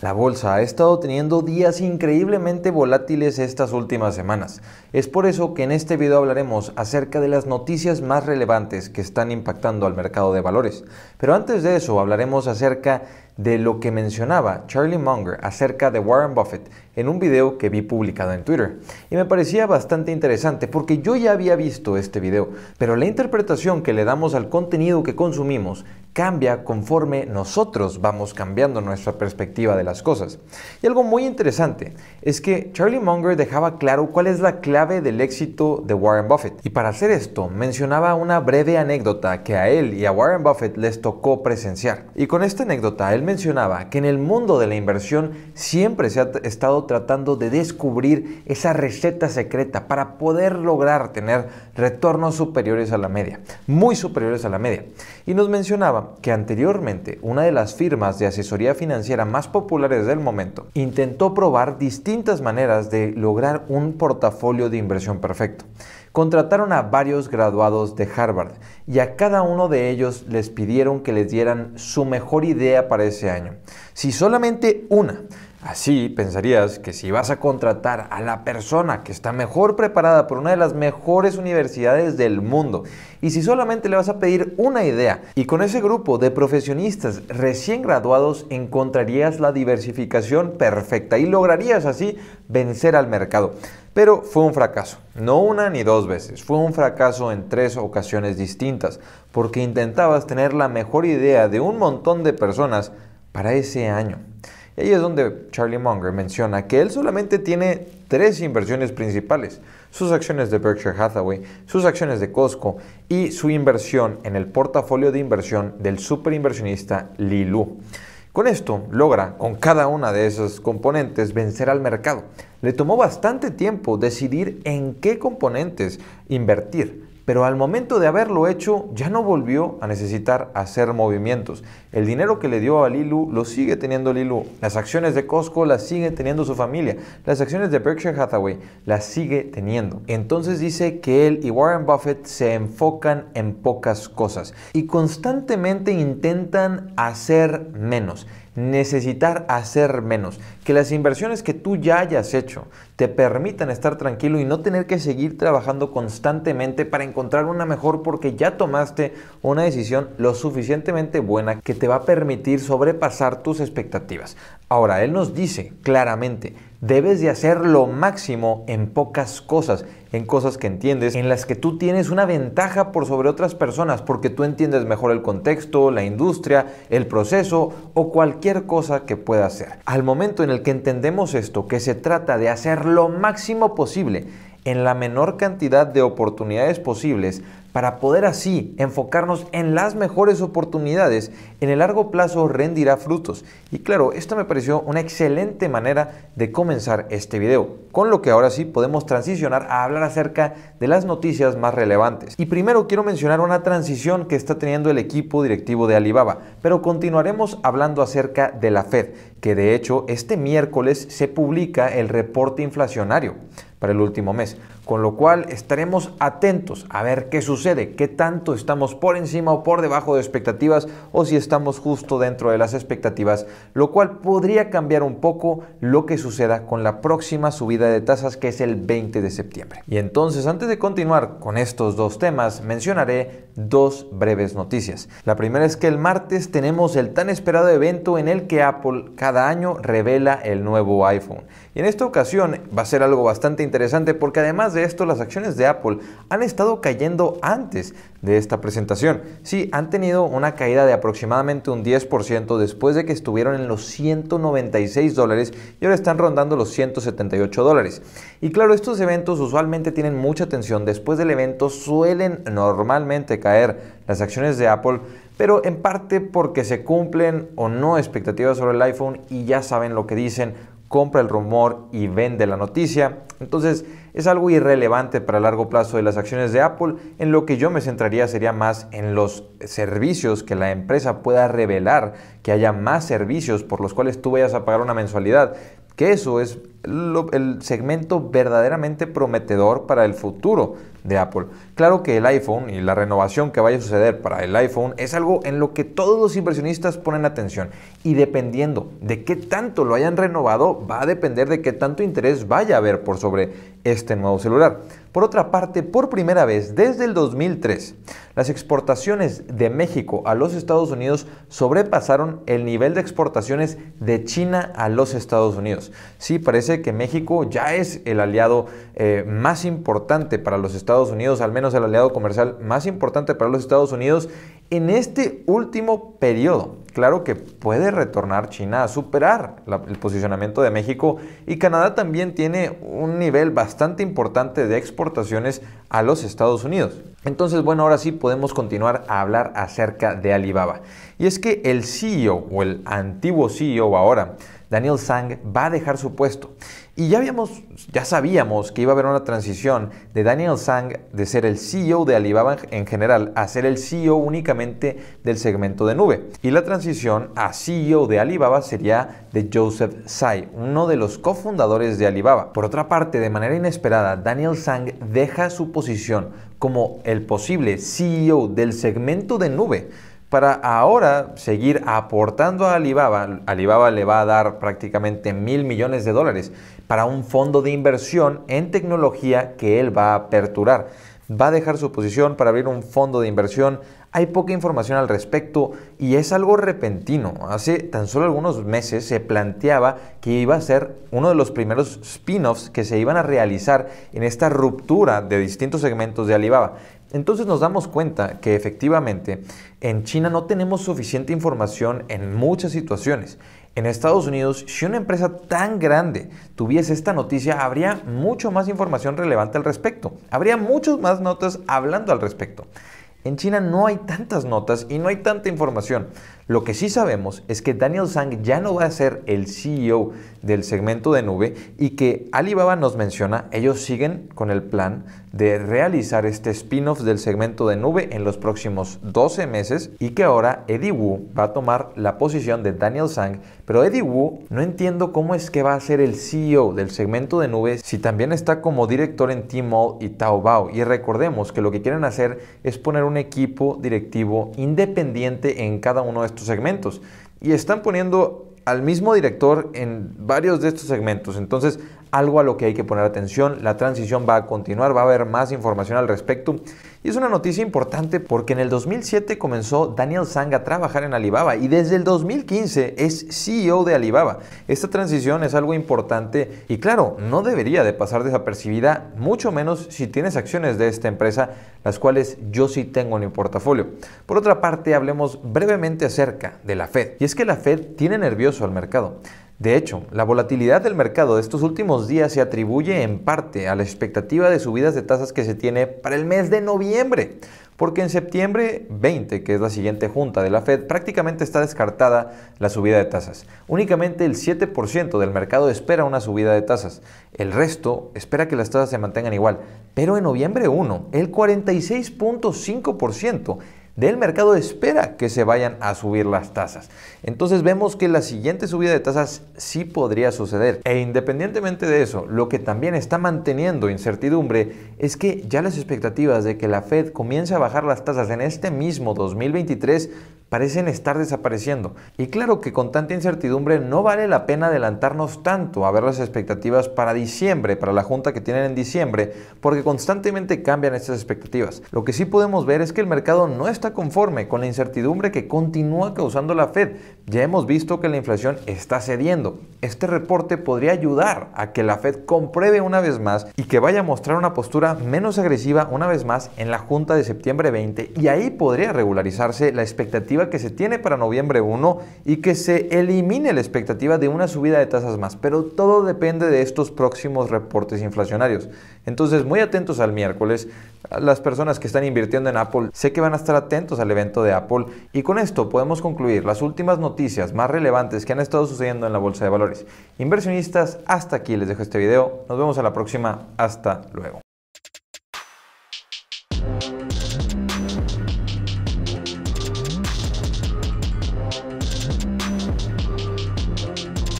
La bolsa ha estado teniendo días increíblemente volátiles estas últimas semanas. Es por eso que en este video hablaremos acerca de las noticias más relevantes que están impactando al mercado de valores. Pero antes de eso hablaremos acerca de lo que mencionaba Charlie Munger acerca de Warren Buffett en un video que vi publicado en Twitter. Y me parecía bastante interesante porque yo ya había visto este video, pero la interpretación que le damos al contenido que consumimos cambia conforme nosotros vamos cambiando nuestra perspectiva de las cosas. Y algo muy interesante es que Charlie Munger dejaba claro cuál es la clave del éxito de Warren Buffett. Y para hacer esto mencionaba una breve anécdota que a él y a Warren Buffett les tocó presenciar. Y con esta anécdota él mencionaba que en el mundo de la inversión siempre se ha estado tratando de descubrir esa receta secreta para poder lograr tener retornos superiores a la media, muy superiores a la media. Y nos mencionaba que anteriormente una de las firmas de asesoría financiera más populares del momento intentó probar distintas maneras de lograr un portafolio de inversión perfecto. Contrataron a varios graduados de Harvard y a cada uno de ellos les pidieron que les dieran su mejor idea para ese año. Si solamente una Así pensarías que si vas a contratar a la persona que está mejor preparada por una de las mejores universidades del mundo y si solamente le vas a pedir una idea y con ese grupo de profesionistas recién graduados encontrarías la diversificación perfecta y lograrías así vencer al mercado. Pero fue un fracaso, no una ni dos veces, fue un fracaso en tres ocasiones distintas porque intentabas tener la mejor idea de un montón de personas para ese año. Y ahí es donde Charlie Munger menciona que él solamente tiene tres inversiones principales, sus acciones de Berkshire Hathaway, sus acciones de Costco y su inversión en el portafolio de inversión del superinversionista Lilu. Con esto logra con cada una de esas componentes vencer al mercado. Le tomó bastante tiempo decidir en qué componentes invertir, pero al momento de haberlo hecho ya no volvió a necesitar hacer movimientos. El dinero que le dio a Lilu lo sigue teniendo Lilu, las acciones de Costco las sigue teniendo su familia, las acciones de Berkshire Hathaway las sigue teniendo. Entonces dice que él y Warren Buffett se enfocan en pocas cosas y constantemente intentan hacer menos necesitar hacer menos, que las inversiones que tú ya hayas hecho te permitan estar tranquilo y no tener que seguir trabajando constantemente para encontrar una mejor porque ya tomaste una decisión lo suficientemente buena que te va a permitir sobrepasar tus expectativas. Ahora, Él nos dice claramente, debes de hacer lo máximo en pocas cosas, en cosas que entiendes, en las que tú tienes una ventaja por sobre otras personas, porque tú entiendes mejor el contexto, la industria, el proceso o cualquier cosa que pueda hacer. Al momento en el que entendemos esto, que se trata de hacer lo máximo posible, en la menor cantidad de oportunidades posibles para poder así enfocarnos en las mejores oportunidades, en el largo plazo rendirá frutos. Y claro, esto me pareció una excelente manera de comenzar este video, con lo que ahora sí podemos transicionar a hablar acerca de las noticias más relevantes. Y primero quiero mencionar una transición que está teniendo el equipo directivo de Alibaba, pero continuaremos hablando acerca de la Fed, que de hecho este miércoles se publica el reporte inflacionario para el último mes. Con lo cual estaremos atentos a ver qué sucede, qué tanto estamos por encima o por debajo de expectativas o si estamos justo dentro de las expectativas, lo cual podría cambiar un poco lo que suceda con la próxima subida de tasas que es el 20 de septiembre. Y entonces antes de continuar con estos dos temas mencionaré dos breves noticias. La primera es que el martes tenemos el tan esperado evento en el que Apple cada año revela el nuevo iPhone. Y en esta ocasión va a ser algo bastante interesante porque además de esto, las acciones de Apple han estado cayendo antes de esta presentación. Sí, han tenido una caída de aproximadamente un 10% después de que estuvieron en los 196 dólares y ahora están rondando los 178 dólares. Y claro, estos eventos usualmente tienen mucha tensión. Después del evento suelen normalmente caer las acciones de Apple pero en parte porque se cumplen o no expectativas sobre el iPhone y ya saben lo que dicen compra el rumor y vende la noticia. Entonces es algo irrelevante para el largo plazo de las acciones de Apple. En lo que yo me centraría sería más en los servicios que la empresa pueda revelar, que haya más servicios por los cuales tú vayas a pagar una mensualidad que eso es el segmento verdaderamente prometedor para el futuro de Apple. Claro que el iPhone y la renovación que vaya a suceder para el iPhone es algo en lo que todos los inversionistas ponen atención y dependiendo de qué tanto lo hayan renovado va a depender de qué tanto interés vaya a haber por sobre este nuevo celular. Por otra parte, por primera vez desde el 2003, las exportaciones de México a los Estados Unidos sobrepasaron el nivel de exportaciones de China a los Estados Unidos. Sí, parece que México ya es el aliado eh, más importante para los Estados Unidos, al menos el aliado comercial más importante para los Estados Unidos, en este último periodo, claro que puede retornar China a superar el posicionamiento de México y Canadá también tiene un nivel bastante importante de exportaciones a los Estados Unidos. Entonces, bueno, ahora sí podemos continuar a hablar acerca de Alibaba. Y es que el CEO o el antiguo CEO ahora, Daniel Sang, va a dejar su puesto. Y ya habíamos, ya sabíamos que iba a haber una transición de Daniel Sang de ser el CEO de Alibaba en general a ser el CEO únicamente del segmento de nube. Y la transición a CEO de Alibaba sería de Joseph Tsai, uno de los cofundadores de Alibaba. Por otra parte, de manera inesperada, Daniel Sang deja su posición como el posible CEO del segmento de nube para ahora seguir aportando a Alibaba. Alibaba le va a dar prácticamente mil millones de dólares para un fondo de inversión en tecnología que él va a aperturar. Va a dejar su posición para abrir un fondo de inversión. Hay poca información al respecto y es algo repentino. Hace tan solo algunos meses se planteaba que iba a ser uno de los primeros spin-offs que se iban a realizar en esta ruptura de distintos segmentos de Alibaba. Entonces nos damos cuenta que efectivamente en China no tenemos suficiente información en muchas situaciones. En Estados Unidos, si una empresa tan grande tuviese esta noticia, habría mucho más información relevante al respecto. Habría muchas más notas hablando al respecto. En China no hay tantas notas y no hay tanta información. Lo que sí sabemos es que Daniel Zhang ya no va a ser el CEO del segmento de nube y que Alibaba nos menciona, ellos siguen con el plan de realizar este spin-off del segmento de nube en los próximos 12 meses y que ahora Eddie Wu va a tomar la posición de Daniel Zhang, pero Eddie Wu no entiendo cómo es que va a ser el CEO del segmento de nube si también está como director en Tmall y Taobao y recordemos que lo que quieren hacer es poner un equipo directivo independiente en cada uno de estos segmentos. Y están poniendo al mismo director en varios de estos segmentos. Entonces, algo a lo que hay que poner atención. La transición va a continuar, va a haber más información al respecto. Y es una noticia importante porque en el 2007 comenzó Daniel Zhang a trabajar en Alibaba y desde el 2015 es CEO de Alibaba. Esta transición es algo importante y claro, no debería de pasar desapercibida, mucho menos si tienes acciones de esta empresa, las cuales yo sí tengo en mi portafolio. Por otra parte, hablemos brevemente acerca de la Fed. Y es que la Fed tiene nervioso al mercado. De hecho, la volatilidad del mercado de estos últimos días se atribuye en parte a la expectativa de subidas de tasas que se tiene para el mes de noviembre, porque en septiembre 20, que es la siguiente junta de la Fed, prácticamente está descartada la subida de tasas. Únicamente el 7% del mercado espera una subida de tasas, el resto espera que las tasas se mantengan igual, pero en noviembre 1, el 46.5% del mercado espera que se vayan a subir las tasas. Entonces vemos que la siguiente subida de tasas sí podría suceder. E independientemente de eso, lo que también está manteniendo incertidumbre es que ya las expectativas de que la Fed comience a bajar las tasas en este mismo 2023 parecen estar desapareciendo. Y claro que con tanta incertidumbre no vale la pena adelantarnos tanto a ver las expectativas para diciembre, para la junta que tienen en diciembre, porque constantemente cambian estas expectativas. Lo que sí podemos ver es que el mercado no está conforme con la incertidumbre que continúa causando la Fed. Ya hemos visto que la inflación está cediendo. Este reporte podría ayudar a que la Fed compruebe una vez más y que vaya a mostrar una postura menos agresiva una vez más en la junta de septiembre 20 y ahí podría regularizarse la expectativa que se tiene para noviembre 1 y que se elimine la expectativa de una subida de tasas más, pero todo depende de estos próximos reportes inflacionarios. Entonces, muy atentos al miércoles, las personas que están invirtiendo en Apple, sé que van a estar atentos al evento de Apple y con esto podemos concluir las últimas noticias más relevantes que han estado sucediendo en la bolsa de valores. Inversionistas, hasta aquí les dejo este video, nos vemos a la próxima, hasta luego.